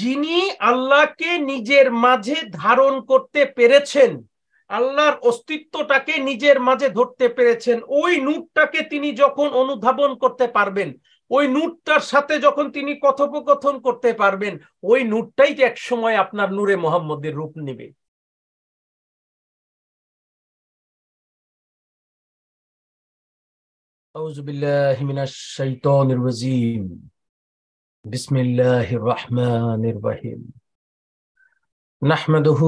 যিনি আল্লাহকে নিজের মাঝে ধারণ করতে পেরেছেন আল্লাহর অস্তিত্বটাকে নিজের মাঝে ধরতে পেরেছেন ওই নূরটাকে তিনি যখন অনুধাবন করতে পারবেন ওই নূরটার সাথে যখন তিনি কথোপকথন করতে পারবেন ওই নূরটাই এক সময় আপনার নূরে মোহাম্মদের রূপ নেবে আউযু বিল্লাহি মিনাশ শাইতানির بسم الله الرحمن الرحيم نحمده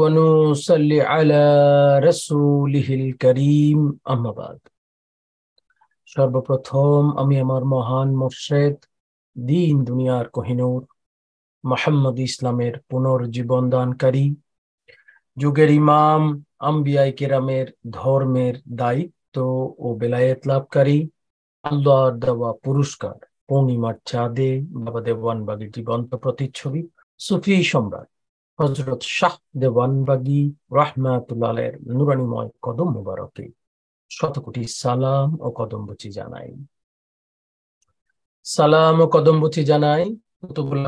ونصلي على رسوله الكريم أما بعد সর্বপ্রথম আমি আমার মহান মোর্শেদ দিন দুনিয়ার কোহিনুর মোহাম্মদ ইসলামের পুনর্জীবন দানকারী যুগের ইমাম আম্বিয়াই কেরামের ধর্মের দায়িত্ব ও বেলায়েত লাভকারী আল্লাহর দেওয়া পুরস্কার পূর্ণিমার চাঁদে বাবা দেওয়ানবাগির জীবন্ত প্রতিচ্ছবি সুফি সম্রাট হজরত শাহ দেওয়ানবাগি রাহমাতুল্লালের নুরানিময় কদম মুবারকে শতকোটি সালাম ও কদম্বচি জানাই সালাম ও কদম্বচি জানাই কুতুবুল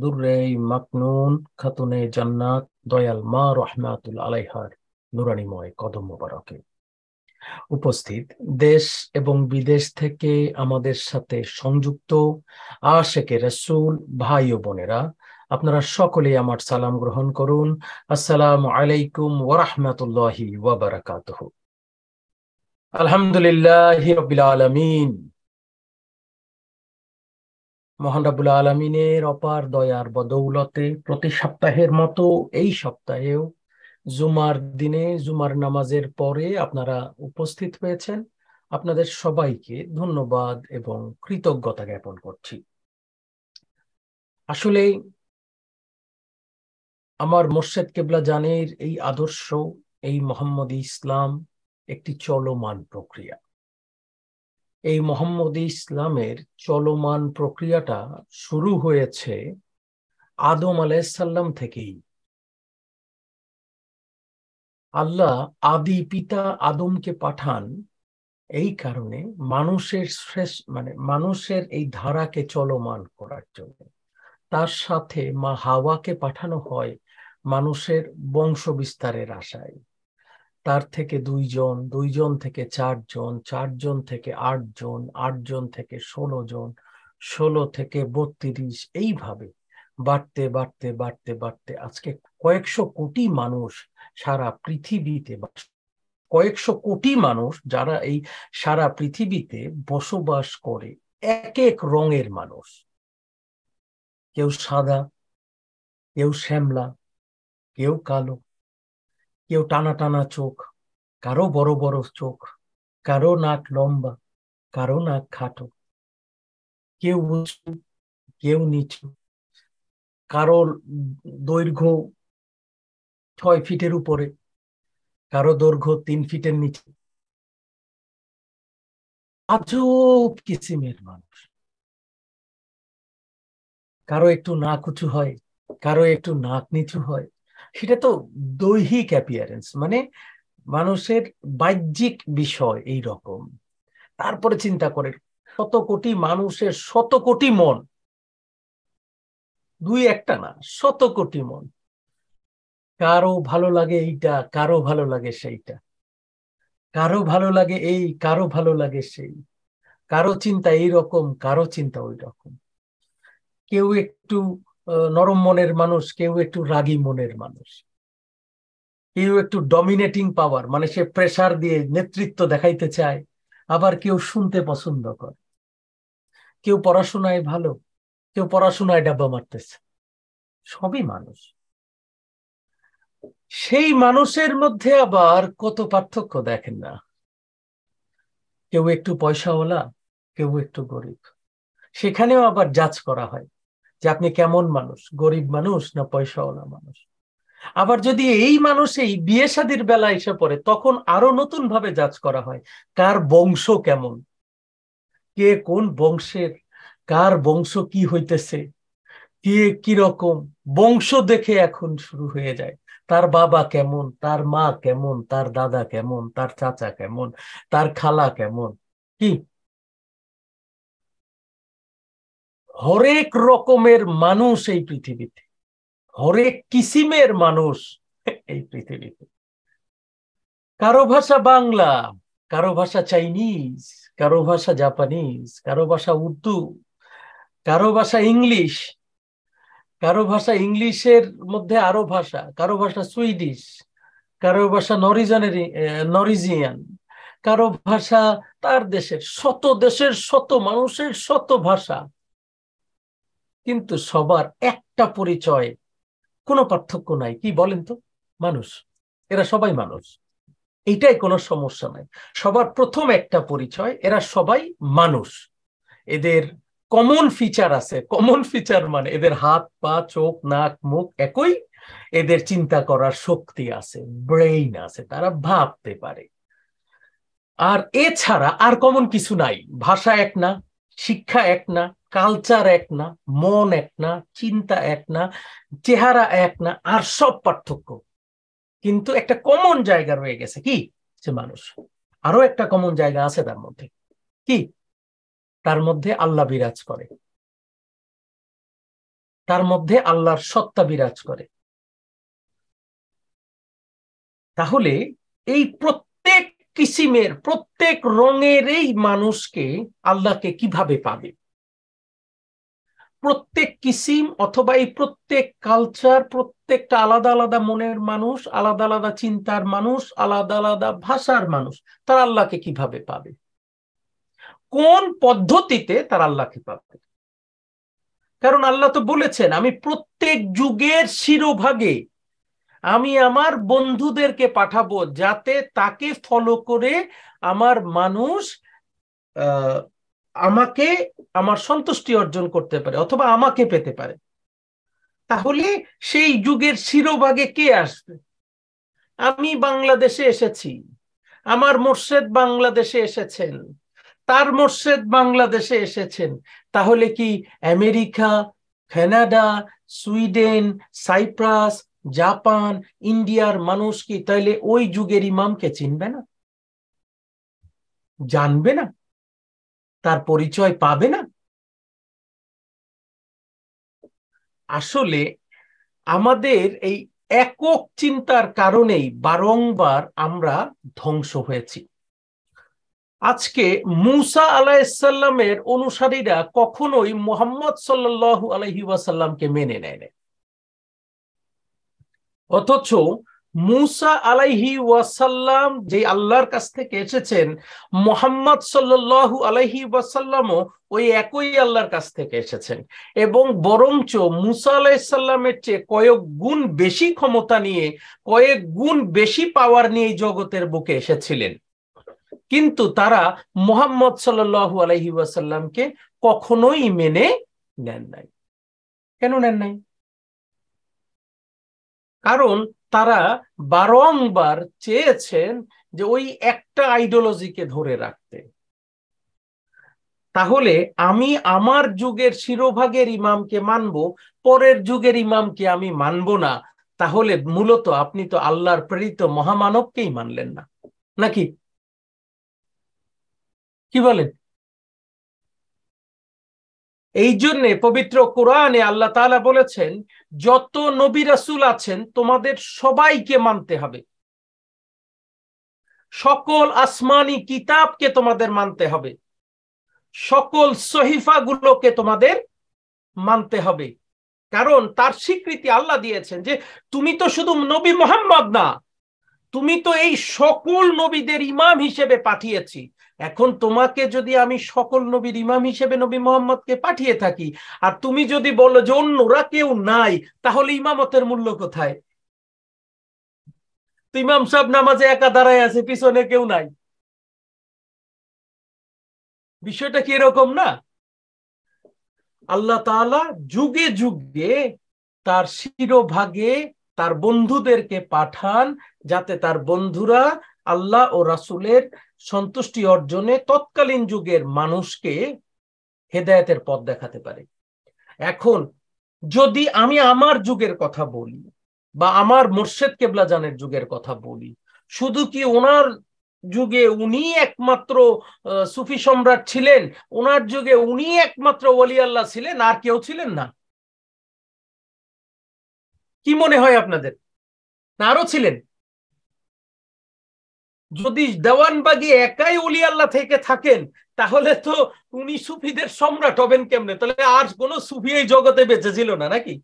দুর্রেই মাকনুন খাতুনে জান্নাত দয়াল মা রহমাতুল আলাইহার নুরানিময় কদম মুবারকে উপস্থিত দেশ এবং বিদেশ থেকে আমাদের সাথে সংযুক্ত আশেকে রসুল ভাই ও বোনেরা আপনারা সকলে আমার সালাম গ্রহণ করুন আসসালাম আলাইকুম ওরহমতুল্লাহি ওবরাকাত আলহামদুলিল্লাহ রবিল আলমিন মহান রাবুল আলমিনের অপার দয়ার বদৌলতে প্রতি সপ্তাহের মতো এই সপ্তাহেও জুমার দিনে জুমার নামাজের পরে আপনারা উপস্থিত হয়েছেন আপনাদের সবাইকে ধন্যবাদ এবং কৃতজ্ঞতা জ্ঞাপন করছি আসলে আমার মোর্শেদ কেবলা জানের এই আদর্শ এই মোহাম্মদ ইসলাম একটি চলমান প্রক্রিয়া এই মোহাম্মদ ইসলামের চলমান প্রক্রিয়াটা শুরু হয়েছে আদম আলাইসাল্লাম থেকেই আল্লাহ আদি পিতা আদমকে পাঠান এই কারণে মানুষের শ্রেষ্ঠ মানে মানুষের এই ধারাকে চলমান করার জন্য তার সাথে মা হাওয়াকে পাঠানো হয় মানুষের বংশ বিস্তারের আশায় তার থেকে দুইজন দুইজন থেকে চারজন চারজন থেকে আটজন আটজন থেকে ষোলো জন ষোলো থেকে বত্রিশ এইভাবে বাড়তে বাড়তে বাড়তে বাড়তে আজকে কয়েকশো কোটি মানুষ সারা পৃথিবীতে বাস কয়েকশো কোটি মানুষ যারা এই সারা পৃথিবীতে বসবাস করে এক এক রঙের মানুষ কেউ সাদা কেউ শ্যামলা কেউ কালো কেউ টানা টানা চোখ কারো বড় বড় চোখ কারো নাক লম্বা কারো নাক খাটো কেউ উঁচু কেউ নিচু কারোর দৈর্ঘ্য ছয় ফিটের উপরে কারো দৈর্ঘ্য তিন ফিটের নিচে আজব কিসিমের মানুষ কারো একটু নাক উঁচু হয় কারো একটু নাক নিচু হয় সেটা তো দৈহিক অ্যাপিয়ারেন্স মানে মানুষের বাহ্যিক বিষয় এই রকম তারপরে চিন্তা করে শত কোটি মানুষের শত কোটি মন দুই একটা না শত কোটি মন কারো ভালো লাগে এইটা কারো ভালো লাগে সেইটা কারো ভালো লাগে এই কারো ভালো লাগে সেই কারো চিন্তা এই রকম কারো চিন্তা ওই রকম কেউ একটু নরম মনের মানুষ কেউ একটু রাগী মনের মানুষ কেউ একটু ডমিনেটিং পাওয়ার মানে সে প্রেশার দিয়ে নেতৃত্ব দেখাইতে চায় আবার কেউ শুনতে পছন্দ করে কেউ পড়াশোনায় ভালো কেউ পড়াশোনায় ডাব্বা মারতেছে সবই মানুষ সেই মানুষের মধ্যে আবার কত পার্থক্য দেখেন না কেউ একটু পয়সাওয়ালা কেউ একটু গরিব সেখানেও আবার জাজ করা হয় যে আপনি কেমন মানুষ গরিব মানুষ না পয়সাওয়ালা মানুষ আবার যদি এই এই বিয়ে শাদির বেলা এসে পড়ে তখন আরো নতুন ভাবে জাজ করা হয় কার বংশ কেমন কে কোন বংশের কার বংশ কি হইতেছে কে কি রকম বংশ দেখে এখন শুরু হয়ে যায় তার বাবা কেমন তার মা কেমন তার দাদা কেমন তার চাচা কেমন তার খালা কেমন কি হরেক রকমের মানুষ এই পৃথিবীতে হরেক কিসিমের মানুষ এই পৃথিবীতে কারো ভাষা বাংলা কারো ভাষা চাইনিজ কারো ভাষা জাপানিজ কারো ভাষা উর্দু কারো ভাষা ইংলিশ কারো ভাষা ইংলিশের মধ্যে আরো ভাষা কারো ভাষা সুইডিশ কারো ভাষা নরিজনের নরিজিয়ান কারো ভাষা তার দেশের শত দেশের শত মানুষের শত ভাষা কিন্তু সবার একটা পরিচয় কোনো পার্থক্য নাই কি বলেন তো মানুষ এরা সবাই মানুষ এটাই কোনো সমস্যা নাই সবার প্রথম একটা পরিচয় এরা সবাই মানুষ এদের কমন ফিচার আছে কমন ফিচার মানে এদের হাত পা চোখ নাক মুখ একই এদের চিন্তা করার শক্তি আছে ব্রেইন আছে তারা ভাবতে পারে আর এছাড়া আর কমন কিছু নাই ভাষা এক না শিক্ষা এক না কালচার এক না মন এক না চিন্তা এক না চেহারা এক না আর সব পার্থক্য কিন্তু একটা কমন জায়গা রয়ে গেছে কি সে মানুষ আরো একটা কমন জায়গা আছে তার মধ্যে কি তার মধ্যে আল্লাহ বিরাজ করে তার মধ্যে আল্লাহর সত্তা বিরাজ করে তাহলে এই প্রত্যেক কিসিমের প্রত্যেক রঙের এই মানুষকে আল্লাহকে কিভাবে পাবে প্রত্যেক কিসিম অথবা এই প্রত্যেক কালচার প্রত্যেকটা আলাদা আলাদা মনের মানুষ আলাদা আলাদা চিন্তার মানুষ আলাদা আলাদা ভাষার মানুষ তারা আল্লাহকে কিভাবে পাবে কোন পদ্ধতিতে তারা আল্লাহকে পাবে কারণ আল্লাহ তো বলেছেন আমি প্রত্যেক যুগের শিরোভাগে আমি আমার বন্ধুদেরকে পাঠাবো যাতে তাকে ফলো করে আমার মানুষ আমাকে আমার সন্তুষ্টি অর্জন করতে পারে অথবা আমাকে পেতে পারে তাহলে সেই যুগের শিরোভাগে কে আসবে আমি বাংলাদেশে এসেছি আমার মোর্শেদ বাংলাদেশে এসেছেন তার মোর্শেদ বাংলাদেশে এসেছেন তাহলে কি America Canada Sweden Cyprus Japan ইন্ডিয়ার মানুষ কি তাইলে ওই যুগের ইমামকে চিনবে না জানবে না তার পরিচয় পাবে না আসলে আমাদের এই একক চিন্তার কারণেই বারংবার আমরা ধ্বংস হয়েছি আজকে মুসা আলাইসাল্লামের অনুসারীরা কখনোই মোহাম্মদ সাল্ল আলহি ওয়াসাল্লামকে মেনে নেয় না অথচ মুসা আলাইহি ওয়াসাল্লাম যে আল্লাহর কাছ থেকে এসেছেন মোহাম্মদ সাল্ল আলাইহি ওয়াসাল্লামও ওই একই আল্লাহর কাছ থেকে এসেছেন এবং বরঞ্চ মুসা আলাইসাল্লামের চেয়ে কয়েক গুণ বেশি ক্ষমতা নিয়ে কয়েক গুণ বেশি পাওয়ার নিয়ে জগতের বুকে এসেছিলেন কিন্তু তারা মোহাম্মদ সাল্লু আলহি ওয়াসাল্লামকে কখনোই মেনে নেন নাই কেন নেন নাই কারণ তারা বারংবার চেয়েছেন যে ওই একটা আইডিওলজিকে ধরে রাখতে তাহলে আমি আমার যুগের শিরোভাগের ইমামকে মানব পরের যুগের ইমামকে আমি মানব না তাহলে মূলত আপনি তো আল্লাহর প্রেরিত মহামানবকেই মানলেন না নাকি কি বলেন এই জন্যে পবিত্র কোরআনে আল্লাহ তালা বলেছেন যত নবী রাসুল আছেন তোমাদের সবাইকে মানতে হবে সকল আসমানি কিতাবকে তোমাদের মানতে হবে সকল সহিফাগুলোকে তোমাদের মানতে হবে কারণ তার স্বীকৃতি আল্লাহ দিয়েছেন যে তুমি তো শুধু নবী মোহাম্মদ না তুমি তো এই সকল নবীদের ইমাম হিসেবে পাঠিয়েছি এখন তোমাকে যদি আমি সকল নবীর ইমাম হিসেবে নবী মোহাম্মদকে পাঠিয়ে থাকি আর তুমি যদি বলো যে অন্যরা কেউ নাই তাহলে ইমামতের মূল্য কোথায় ইমাম সাহেব নামাজে একা দাঁড়ায় আছে পিছনে কেউ নাই বিষয়টা কি এরকম না আল্লাহ তালা যুগে যুগে তার শিরোভাগে তার বন্ধুদেরকে পাঠান যাতে তার বন্ধুরা আল্লাহ ও রাসুলের সন্তুষ্টি অর্জনে তৎকালীন যুগের মানুষকে হেদায়তের পথ দেখাতে পারে এখন যদি আমি আমার যুগের কথা বলি বা আমার মোর্শেদ কেবলা জানের যুগের কথা বলি শুধু কি ওনার যুগে উনি একমাত্র সুফি সম্রাট ছিলেন ওনার যুগে উনি একমাত্র ওলি আল্লাহ ছিলেন আর কেউ ছিলেন না কি মনে হয় আপনাদের না আরো ছিলেন যদি দেওয়ানবাগি একাই অলি আল্লাহ থেকে থাকেন তাহলে তো উনি সুফিদের সম্রাট হবেন কেমনে তাহলে আর কোন সুফি এই জগতে বেঁচে ছিল না নাকি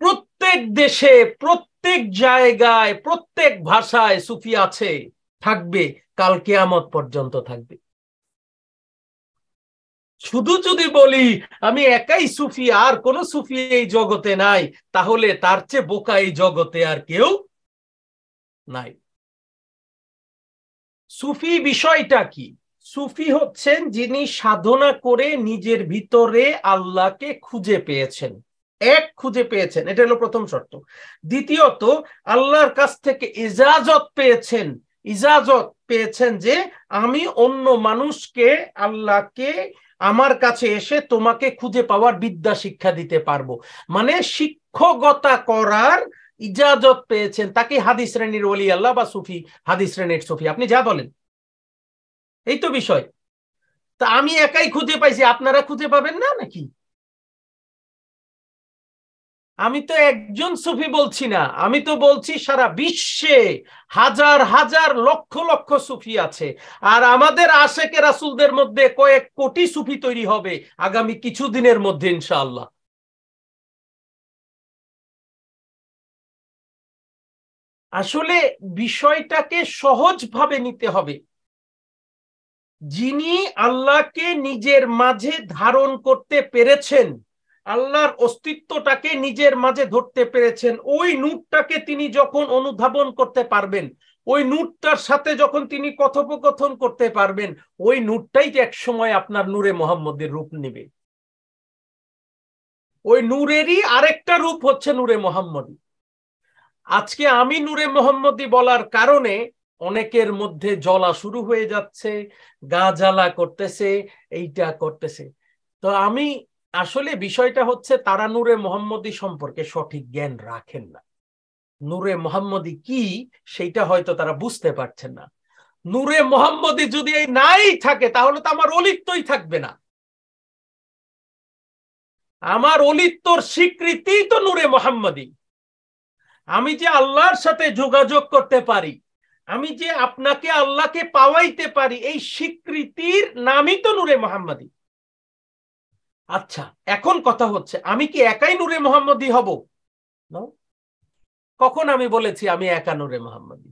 প্রত্যেক দেশে প্রত্যেক জায়গায় প্রত্যেক ভাষায় সুফি আছে থাকবে কাল কেয়ামত পর্যন্ত থাকবে শুধু যদি বলি আমি একাই সুফি আর কোন সুফি এই জগতে নাই তাহলে তার চেয়ে বোকা এই জগতে আর কেউ নাই সুফি বিষয়টা কি সুফি হচ্ছেন যিনি সাধনা করে নিজের ভিতরে আল্লাহকে খুঁজে পেয়েছেন এক খুঁজে পেয়েছেন এটা হলো প্রথম শর্ত দ্বিতীয়ত আল্লাহর কাছ থেকে ইজাজত পেয়েছেন ইজাজত পেয়েছেন যে আমি অন্য মানুষকে আল্লাহকে আমার কাছে এসে তোমাকে খুঁজে পাওয়ার বিদ্যা শিক্ষা দিতে পারবো মানে শিক্ষকতা করার ইজাজত পেয়েছেন তাকে হাদিস শ্রেণীর ওলি আল্লাহ বা সুফি হাদি শ্রেণীর সুফি আপনি যা বলেন এই তো বিষয় তা আমি একাই খুঁজে পাইছি আপনারা খুঁজে পাবেন না নাকি আমি তো একজন সুফি বলছি না আমি তো বলছি সারা বিশ্বে হাজার হাজার লক্ষ লক্ষ সুফি আছে আর আমাদের আশেকে রাসুলদের মধ্যে কয়েক কোটি সুফি তৈরি হবে আগামী কিছু দিনের মধ্যে ইনশাআল্লাহ আসলে বিষয়টাকে সহজভাবে নিতে হবে যিনি আল্লাহকে নিজের মাঝে ধারণ করতে পেরেছেন আল্লাহর অস্তিত্বটাকে নিজের মাঝে ধরতে পেরেছেন ওই নূরটাকে তিনি যখন অনুধাবন করতে পারবেন ওই নূরটার সাথে যখন তিনি কথোপকথন করতে পারবেন ওই নূরটাই এক সময় আপনার নূরে মোহাম্মদের রূপ নেবে ওই নূরেরই আরেকটা রূপ হচ্ছে নূরে মোহাম্মদী আজকে আমি নূরে মোহাম্মদী বলার কারণে অনেকের মধ্যে জ্বলা শুরু হয়ে যাচ্ছে গা জ্বালা করতেছে এইটা করতেছে তো আমি আসলে বিষয়টা হচ্ছে তারা নূরে মোহাম্মদী সম্পর্কে সঠিক জ্ঞান রাখেন না নূরে মোহাম্মদী কি সেইটা হয়তো তারা বুঝতে পারছেন না নূরে মোহাম্মদী যদি এই নাই থাকে তাহলে তো আমার অলিত্যই থাকবে না আমার অলিত্যর স্বীকৃতি তো নূরে মোহাম্মদী আমি যে আল্লাহর সাথে যোগাযোগ করতে পারি আমি যে আপনাকে আল্লাহকে পাওয়াইতে পারি এই স্বীকৃতির নামই তো নূরে মোহাম্মদী আচ্ছা এখন কথা হচ্ছে আমি কি একাই নূরে মোহাম্মদী হব কখন আমি বলেছি আমি একা নূরে মোহাম্মদী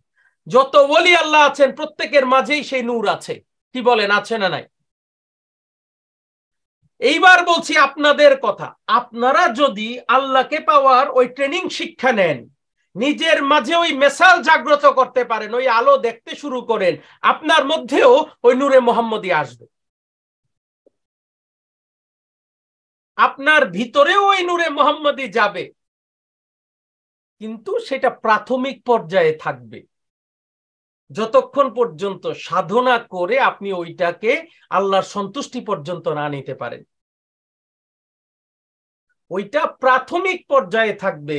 যত বলি আল্লাহ আছেন প্রত্যেকের মাঝেই সেই নূর আছে কি বলেন আছে না নাই এইবার বলছি আপনাদের কথা আপনারা যদি আল্লাহকে পাওয়ার ওই ট্রেনিং শিক্ষা নেন নিজের মাঝে ওই মেসাল জাগ্রত করতে পারেন ওই আলো দেখতে শুরু করেন আপনার মধ্যেও ওই নূরে মোহাম্মদই আসবে আপনার ভিতরেও ওই নূরে মোহাম্মদই যাবে কিন্তু সেটা প্রাথমিক পর্যায়ে থাকবে যতক্ষণ পর্যন্ত সাধনা করে আপনি ওইটাকে আল্লাহর সন্তুষ্টি পর্যন্ত না নিতে পারেন ওইটা প্রাথমিক পর্যায়ে থাকবে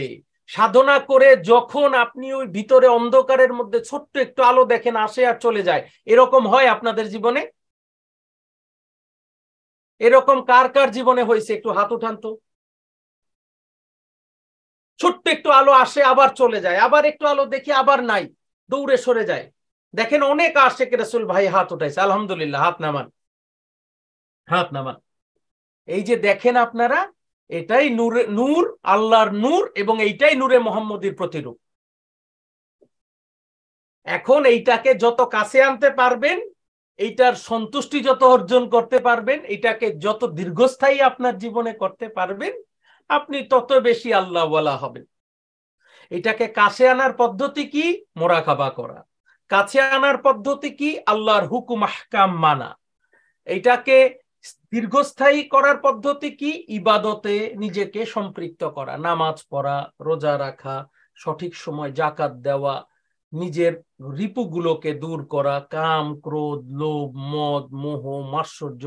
সাধনা করে যখন আপনি ওই ভিতরে অন্ধকারের মধ্যে ছোট্ট একটু আলো দেখেন আসে আর চলে যায় এরকম হয় আপনাদের জীবনে এরকম কার কার জীবনে হয়েছে একটু হাত উঠান তো ছোট্ট একটু আলো আসে আবার চলে যায় আবার একটু আলো দেখি আবার নাই দৌড়ে সরে যায় দেখেন অনেক আসে কেরাসুল ভাই হাত উঠাইছে আলহামদুলিল্লাহ হাত নামান হাত নামান এই যে দেখেন আপনারা এটাই নূর নূর আল্লাহর নূর এবং এইটাই নূরে মোহাম্মদীর প্রতিরূপ এখন এইটাকে যত কাছে আনতে পারবেন এইটার সন্তুষ্টি যত অর্জন করতে পারবেন এটাকে যত দীর্ঘস্থায়ী আপনার জীবনে করতে পারবেন আপনি তত বেশি আল্লাহ বলা হবেন এটাকে কাছে আনার পদ্ধতি কি মোরাকাবা করা কাছে আনার পদ্ধতি কি আল্লাহর হুকুম আহকাম মানা এটাকে দীর্ঘস্থায়ী করার পদ্ধতি কি ইবাদতে নিজেকে সম্পৃক্ত করা নামাজ পড়া রোজা রাখা সঠিক সময় জাকাত দেওয়া নিজের রিপুগুলোকে দূর করা কাম ক্রোধ লোভ মদ মোহ মাশ্চর্য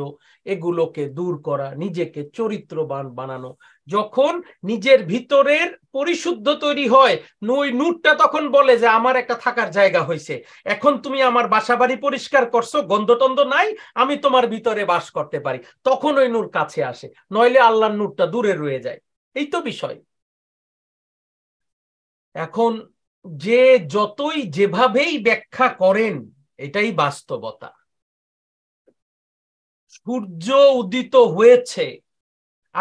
এগুলোকে দূর করা নিজেকে চরিত্রবান বানানো যখন নিজের ভিতরের পরিশুদ্ধ তৈরি হয় নই নূরটা তখন বলে যে আমার একটা থাকার জায়গা হয়েছে এখন তুমি আমার বাসা বাড়ি পরিষ্কার করছো গন্ধটন্ধ নাই আমি তোমার ভিতরে বাস করতে পারি তখন ওই নূর কাছে আসে নইলে আল্লাহর নূরটা দূরে রয়ে যায় এই তো বিষয় এখন যে যতই যেভাবেই ব্যাখ্যা করেন এটাই বাস্তবতা সূর্য উদিত হয়েছে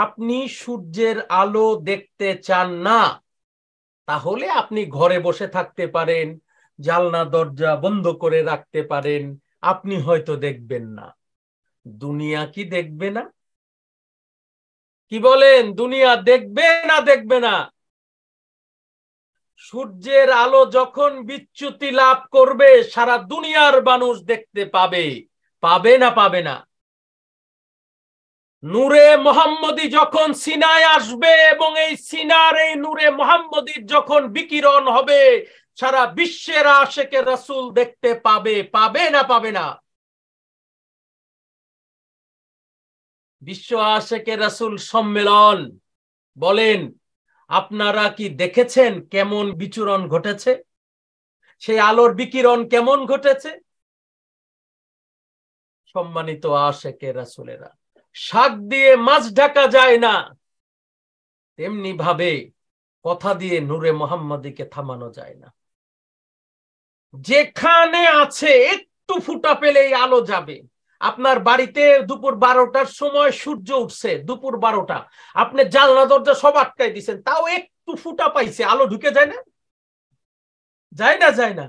আপনি সূর্যের আলো দেখতে চান না তাহলে আপনি ঘরে বসে থাকতে পারেন জালনা দরজা বন্ধ করে রাখতে পারেন আপনি হয়তো দেখবেন না দুনিয়া কি দেখবে না কি বলেন দুনিয়া দেখবে না দেখবে না সূর্যের আলো যখন বিচ্যুতি লাভ করবে সারা দুনিয়ার মানুষ দেখতে পাবে পাবে না পাবে না নূরে মোহাম্মদী যখন সিনায় আসবে এবং এই সিনার এই নূরে মোহাম্মদীর যখন বিকিরণ হবে সারা বিশ্বের আশেকে রাসুল দেখতে পাবে পাবে না পাবে না বিশ্ব আশেকে রাসুল সম্মেলন বলেন আপনারা কি দেখেছেন কেমন বিচুরণ ঘটেছে সেই আলোর বিকিরণ কেমন ঘটেছে সম্মানিত আশেকে রাসুলেরা শাক দিয়ে মাছ ঢাকা যায় না তেমনি ভাবে কথা দিয়ে নূরে মোহাম্মদীকে থামানো যায় না যেখানে আছে একটু ফুটা পেলেই আলো যাবে আপনার বাড়িতে দুপুর বারোটার সময় সূর্য উঠছে দুপুর বারোটা আপনি জানলা দরজা সব আটকাই দিচ্ছেন তাও একটু ফুটা পাইছে আলো ঢুকে যায় না যায় না যায় না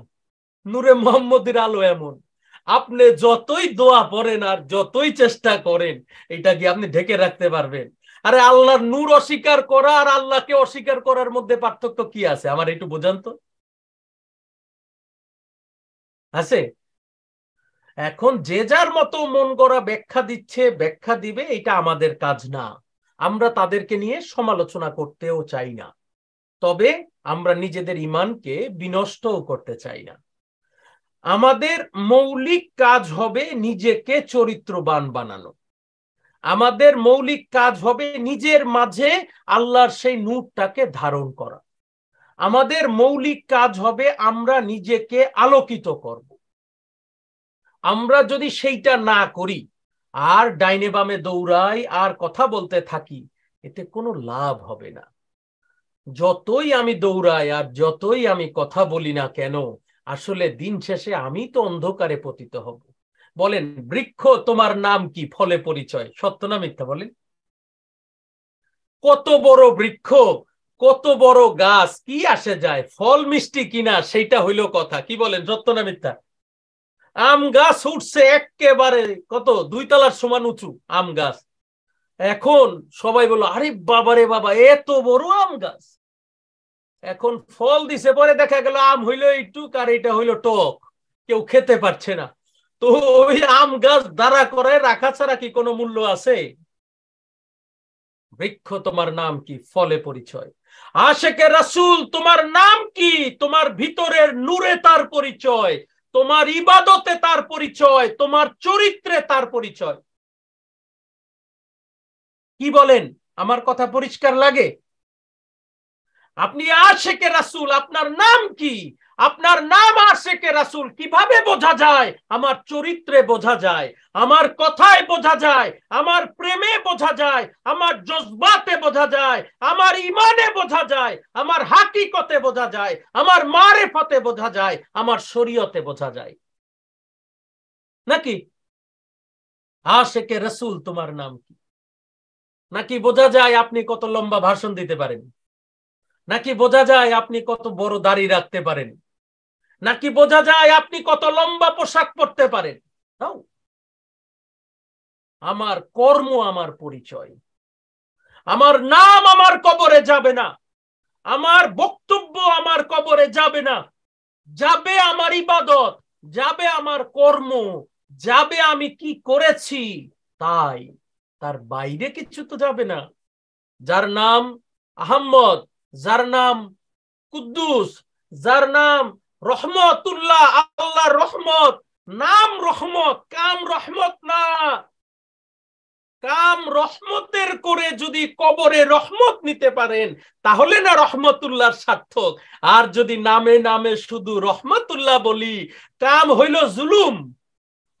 নূরে মোহাম্মদের আলো এমন আপনি যতই দোয়া পড়েন আর যতই চেষ্টা করেন এটা কি আপনি ঢেকে রাখতে পারবেন আরে আল্লাহর নূর অস্বীকার করা আর আল্লাহকে অস্বীকার করার মধ্যে পার্থক্য কি আছে আমার একটু বোঝান তো আছে এখন যে যার মতো মন গড়া ব্যাখ্যা দিচ্ছে ব্যাখ্যা দিবে এটা আমাদের কাজ না আমরা তাদেরকে নিয়ে সমালোচনা করতেও চাই না তবে আমরা নিজেদের ইমানকে বিনষ্টও করতে চাই না আমাদের মৌলিক কাজ হবে নিজেকে চরিত্রবান বানানো আমাদের মৌলিক কাজ হবে নিজের মাঝে আল্লাহর সেই নূরটাকে ধারণ করা আমাদের মৌলিক কাজ হবে আমরা নিজেকে আলোকিত করব আমরা যদি সেইটা না করি আর ডাইনে বামে দৌড়াই আর কথা বলতে থাকি এতে কোনো লাভ হবে না যতই আমি দৌড়াই আর যতই আমি কথা বলি না কেন আসলে দিন শেষে আমি তো অন্ধকারে পতিত হব বলেন বৃক্ষ তোমার নাম কি ফলে পরিচয় সত্য না মিথ্যা বলেন কত বড় বৃক্ষ কত বড় গাছ কি আসে যায় ফল মিষ্টি কিনা সেটা হইলো কথা কি বলেন সত্য না মিথ্যা আম গাছ উঠছে একেবারে কত দুই তলার সমান উঁচু আম গাছ এখন সবাই বললো আরে বাবারে বাবা এত বড় আম গাছ এখন ফল দিছে পরে দেখা গেল আম হইলো এইটুক আর এটা হইলো টক কেউ খেতে পারছে না তো ওই আম গাছ দ্বারা করে রাখা ছাড়া কি কোনো মূল্য আছে বৃক্ষ তোমার নাম কি ফলে পরিচয় আশেকে রাসুল তোমার নাম কি তোমার ভিতরের নূরে তার পরিচয় তোমার ইবাদতে তার পরিচয় তোমার চরিত্রে তার পরিচয় কি বলেন আমার কথা পরিষ্কার লাগে আপনি আশেকে রাসুল আপনার নাম কি আপনার নাম আশেকে রাসুল কিভাবে বোঝা যায় আমার চরিত্রে বোঝা যায় আমার কথায় বোঝা যায় আমার প্রেমে বোঝা যায় আমার জজবাতে বোঝা যায় আমার ইমানে বোঝা যায় আমার হাকিকতে বোঝা যায় আমার মারে ফতে বোঝা যায় আমার শরীয়তে বোঝা যায় নাকি আশেকে রসুল তোমার নাম কি নাকি বোঝা যায় আপনি কত লম্বা ভাষণ দিতে পারেন নাকি বোঝা যায় আপনি কত বড় দাড়ি রাখতে পারেন নাকি বোঝা যায় আপনি কত লম্বা পোশাক পরতে পারেন তাও আমার কর্ম আমার পরিচয় আমার নাম আমার কবরে যাবে না আমার বক্তব্য আমার কবরে যাবে না যাবে আমার ইবাদত যাবে আমার কর্ম যাবে আমি কি করেছি তাই তার বাইরে কিছু তো যাবে না যার নাম আহম্মদ যার নাম কুদ্দুস যার নাম রহমতুল্লাহ আল্লাহ রহমত নাম রহমত কাম রহমত না কাম রহমতের করে যদি কবরে রহমত নিতে পারেন তাহলে না রহমতুল্লাহ সার্থক আর যদি নামে নামে শুধু রহমতুল্লাহ বলি কাম হইল জুলুম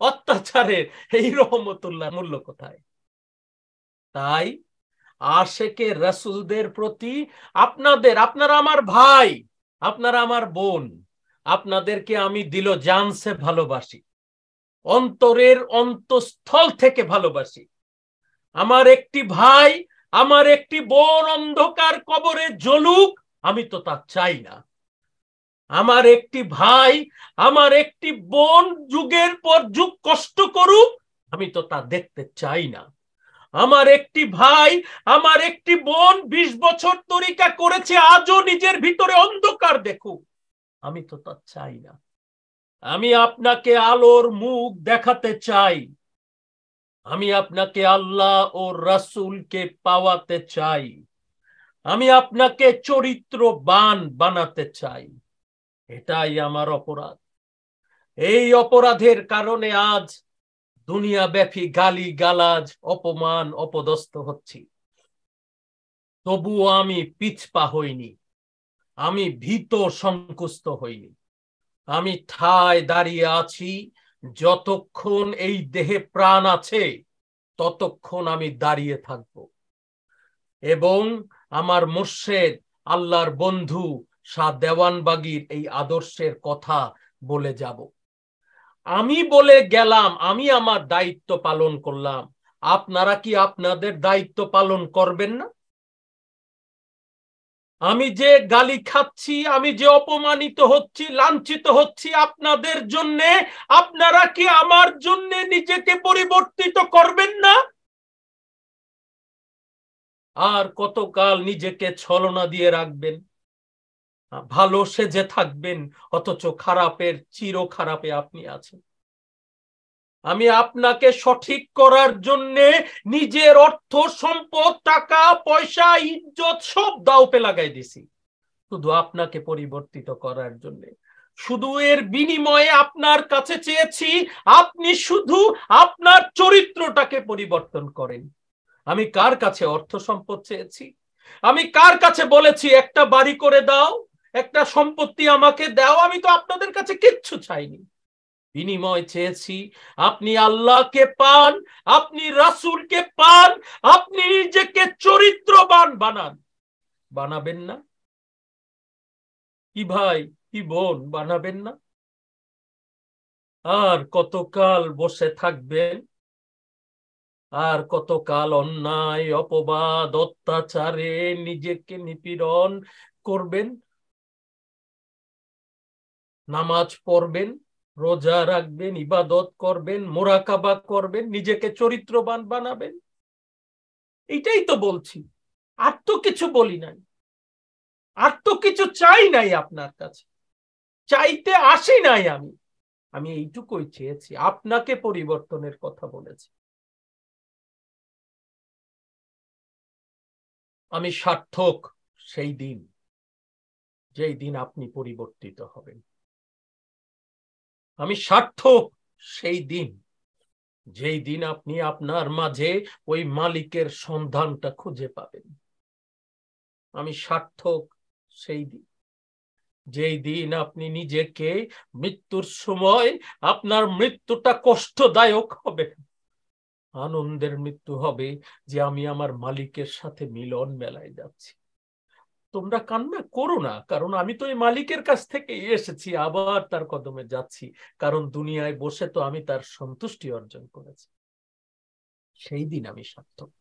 অত্যাচারের এই রহমতুল্লাহ মূল্য কোথায় তাই আশেকে রসুলদের প্রতি আপনাদের আপনারা আমার ভাই আপনারা আমার বোন আপনাদেরকে আমি দিল জানসে ভালোবাসি অন্তরের অন্তঃস্থল থেকে ভালোবাসি আমার একটি ভাই আমার একটি বোন অন্ধকার কবরে জ্বলুক আমি তো তা চাই না আমার একটি ভাই আমার একটি বোন যুগের পর যুগ কষ্ট করুক আমি তো তা দেখতে চাই না আমার একটি ভাই আমার একটি বোন বিশ বছর তরিকা করেছে আজও নিজের ভিতরে অন্ধকার দেখুক আমি তো তা চাই না আমি আপনাকে আলোর মুখ দেখাতে চাই আমি আপনাকে আল্লাহ ও রাসুলকে পাওয়াতে চাই আমি আপনাকে চরিত্রবান বানাতে চাই এটাই আমার অপরাধ এই অপরাধের কারণে আজ ব্যাপী গালি গালাজ অপমান অপদস্থ হচ্ছি তবুও আমি পিছপা হইনি আমি ভীত সংকুস্ত হইনি আমি ঠায় দাঁড়িয়ে আছি যতক্ষণ এই দেহে প্রাণ আছে ততক্ষণ আমি দাঁড়িয়ে থাকব এবং আমার মুর্শেদ আল্লাহর বন্ধু শাহ দেওয়ানবাগির এই আদর্শের কথা বলে যাব আমি বলে গেলাম আমি আমার দায়িত্ব পালন করলাম আপনারা কি আপনাদের দায়িত্ব পালন করবেন না আমি যে গালি খাচ্ছি আমি যে অপমানিত হচ্ছি লাঞ্ছিত হচ্ছি আপনাদের জন্য আপনারা কি আমার জন্য নিজেকে পরিবর্তিত করবেন না আর কতকাল নিজেকে ছলনা দিয়ে রাখবেন ভালো সেজে থাকবেন অথচ খারাপের চির খারাপে আপনি আছেন আমি আপনাকে সঠিক করার জন্য নিজের অর্থ সম্পদ টাকা পয়সা ইজ্জত সব দাওপে লাগাই দিছি শুধু আপনাকে পরিবর্তিত করার জন্য শুধু এর বিনিময়ে আপনার কাছে চেয়েছি আপনি শুধু আপনার চরিত্রটাকে পরিবর্তন করেন আমি কার কাছে অর্থ সম্পদ চেয়েছি আমি কার কাছে বলেছি একটা বাড়ি করে দাও একটা সম্পত্তি আমাকে দাও আমি তো আপনাদের কাছে কিচ্ছু চাইনি বিনিময় চেয়েছি আপনি আল্লাহকে পান আপনি রাসুলকে পান আপনি নিজেকে চরিত্রবান বানান বানাবেন না কি ভাই কি বোন বানাবেন না আর কতকাল বসে থাকবেন আর কতকাল অন্যায় অপবাদ অত্যাচারে নিজেকে নিপীড়ন করবেন নামাজ পড়বেন রোজা রাখবেন ইবাদত করবেন মোরাকাবা করবেন নিজেকে চরিত্রবান বানাবেন এটাই তো বলছি আর তো কিছু বলি নাই আর তো কিছু চাই নাই আপনার কাছে চাইতে আসি নাই আমি আমি এইটুকুই চেয়েছি আপনাকে পরিবর্তনের কথা বলেছি আমি সার্থক সেই দিন যেই দিন আপনি পরিবর্তিত হবেন আমি সার্থক সেই দিন যেই দিন আপনি আপনার মাঝে ওই মালিকের সন্ধানটা খুঁজে পাবেন আমি সার্থক সেই দিন যেই দিন আপনি নিজেকে মৃত্যুর সময় আপনার মৃত্যুটা কষ্টদায়ক হবে আনন্দের মৃত্যু হবে যে আমি আমার মালিকের সাথে মিলন মেলায় যাচ্ছি তোমরা কান্না করো না কারণ আমি তো এই মালিকের কাছ থেকে এসেছি আবার তার কদমে যাচ্ছি কারণ দুনিয়ায় বসে তো আমি তার সন্তুষ্টি অর্জন করেছি সেই দিন আমি সার্থক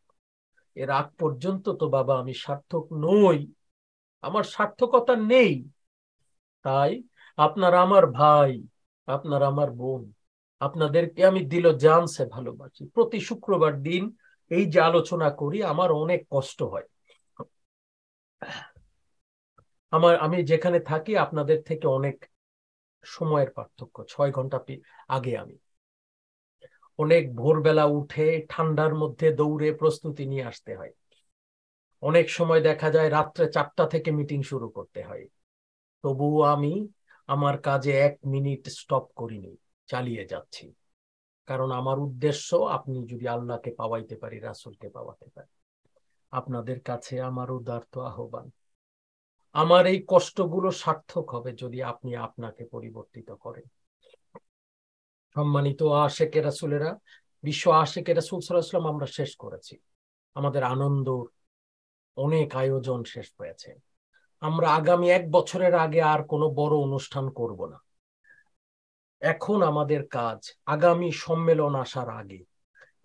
এর আগ পর্যন্ত তো বাবা আমি সার্থক নই আমার সার্থকতা নেই তাই আপনার আমার ভাই আপনার আমার বোন আপনাদেরকে আমি দিল জানসে ভালোবাসি প্রতি শুক্রবার দিন এই যে আলোচনা করি আমার অনেক কষ্ট হয় আমার আমি যেখানে থাকি আপনাদের থেকে অনেক সময়ের পার্থক্য ছয় ঘন্টা আগে আমি অনেক ভোরবেলা উঠে ঠান্ডার মধ্যে দৌড়ে প্রস্তুতি নিয়ে আসতে হয় অনেক সময় দেখা যায় রাত্রে চারটা থেকে মিটিং শুরু করতে হয় তবুও আমি আমার কাজে এক মিনিট স্টপ করিনি চালিয়ে যাচ্ছি কারণ আমার উদ্দেশ্য আপনি যদি আল্লাহকে পাওয়াইতে পারি রাসুলকে পাওয়াতে পারি আপনাদের কাছে আমার উদার্ত আহ্বান আমার এই কষ্টগুলো সার্থক হবে যদি আপনি আপনাকে পরিবর্তিত করেন সম্মানিত আশেকে রাসুলেরা বিশ্ব আশেকে রাসুল সাল্লাহাম আমরা শেষ করেছি আমাদের আনন্দ অনেক আয়োজন শেষ হয়েছে আমরা আগামী এক বছরের আগে আর কোনো বড় অনুষ্ঠান করব না এখন আমাদের কাজ আগামী সম্মেলন আসার আগে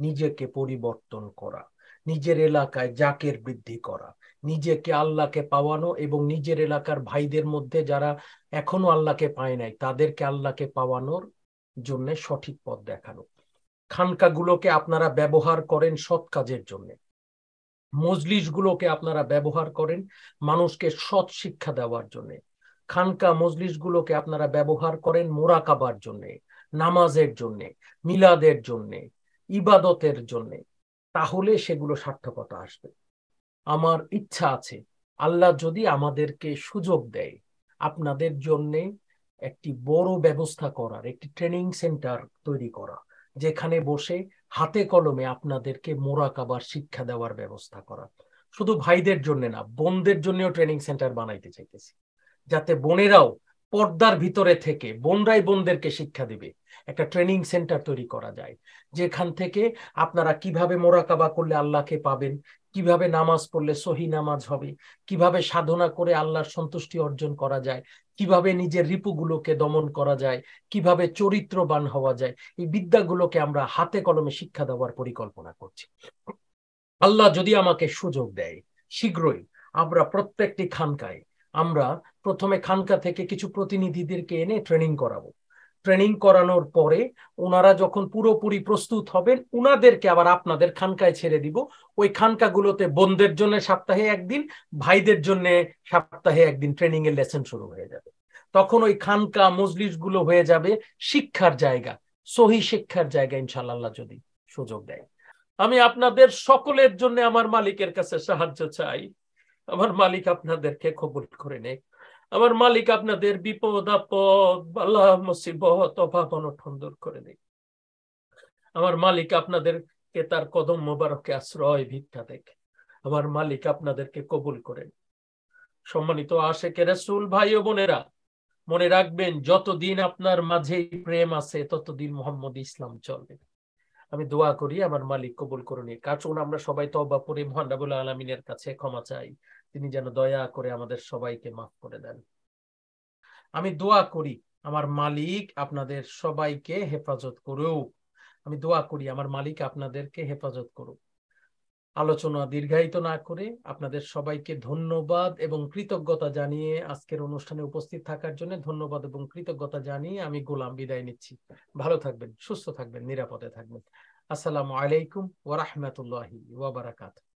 নিজেকে পরিবর্তন করা নিজের এলাকায় জাকের বৃদ্ধি করা নিজেকে আল্লাহকে পাওয়ানো এবং নিজের এলাকার ভাইদের মধ্যে যারা এখনো আল্লাহকে পায় নাই তাদেরকে আল্লাহকে পাওয়ানোর জন্য সঠিক পথ দেখানো খানকাগুলোকে আপনারা ব্যবহার করেন সৎ কাজের জন্য মজলিশগুলোকে আপনারা ব্যবহার করেন মানুষকে সৎ শিক্ষা দেওয়ার জন্য খানকা মজলিশগুলোকে আপনারা ব্যবহার করেন মোরাকাবার জন্য নামাজের জন্য মিলাদের জন্য ইবাদতের জন্য তাহলে সেগুলো সার্থকতা আসবে আমার ইচ্ছা আছে আল্লাহ যদি আমাদেরকে সুযোগ দেয় আপনাদের জন্য একটি বড় ব্যবস্থা করার একটি ট্রেনিং সেন্টার তৈরি করা যেখানে বসে হাতে কলমে আপনাদেরকে মোরাকাবার শিক্ষা দেওয়ার ব্যবস্থা করা শুধু ভাইদের জন্য না বোনদের জন্যও ট্রেনিং সেন্টার বানাইতে চাইতেছি যাতে বোনেরাও পর্দার ভিতরে থেকে বোনরাই বোনদেরকে শিক্ষা দিবে একটা ট্রেনিং সেন্টার তৈরি করা যায় যেখান থেকে আপনারা কিভাবে মোরাকাবা করলে আল্লাহকে পাবেন কিভাবে নামাজ পড়লে সহি নামাজ হবে কিভাবে সাধনা করে আল্লাহর সন্তুষ্টি অর্জন করা যায় কিভাবে নিজের রিপুগুলোকে দমন করা যায় কিভাবে চরিত্রবান হওয়া যায় এই বিদ্যাগুলোকে আমরা হাতে কলমে শিক্ষা দেওয়ার পরিকল্পনা করছি আল্লাহ যদি আমাকে সুযোগ দেয় শীঘ্রই আমরা প্রত্যেকটি খানকায় আমরা প্রথমে খানকা থেকে কিছু প্রতিনিধিদেরকে এনে ট্রেনিং করাবো ট্রেনিং করানোর পরে ওনারা যখন পুরোপুরি প্রস্তুত হবেন ওনাদেরকে আবার আপনাদের খানকায় ছেড়ে দিব ওই খানকাগুলোতে বোনদের জন্য সপ্তাহে একদিন ভাইদের জন্য সপ্তাহে একদিন ট্রেনিং এর লেসন শুরু হয়ে যাবে তখন ওই খানকা মজলিসগুলো হয়ে যাবে শিক্ষার জায়গা সহি শিক্ষার জায়গা ইনশাল্লাহ যদি সুযোগ দেয় আমি আপনাদের সকলের জন্য আমার মালিকের কাছে সাহায্য চাই আমার মালিক আপনাদেরকে খবর করে নেয় আমার মালিক আপনাদের বিপদ আপদ আল্লাহ মুসিবত অভাব অনটন দূর করে দিক আমার মালিক আপনাদেরকে তার কদম মোবারকে আশ্রয় ভিক্ষা দেখে আমার মালিক আপনাদেরকে কবুল করেন সম্মানিত আশেকে রসুল ভাই ও বোনেরা মনে রাখবেন যতদিন আপনার মাঝে প্রেম আছে ততদিন মোহাম্মদ ইসলাম চলবে আমি দোয়া করি আমার মালিক কবুল করুন কাছুন আমরা সবাই তবা পরে মহানাবুল আলমিনের কাছে ক্ষমা চাই তিনি যেন দয়া করে আমাদের সবাইকে মাফ করে দেন আমি দোয়া করি আমার মালিক আপনাদের সবাইকে হেফাজত করুক আমি দোয়া করি আমার মালিক আপনাদেরকে হেফাজত করুক আলোচনা দীর্ঘায়িত না করে আপনাদের সবাইকে ধন্যবাদ এবং কৃতজ্ঞতা জানিয়ে আজকের অনুষ্ঠানে উপস্থিত থাকার জন্য ধন্যবাদ এবং কৃতজ্ঞতা জানিয়ে আমি গোলাম বিদায় নিচ্ছি ভালো থাকবেন সুস্থ থাকবেন নিরাপদে থাকবেন আসসালামু আলাইকুম ওয়া রাহমাতুল্লাহি ওয়া বারাকাতুহু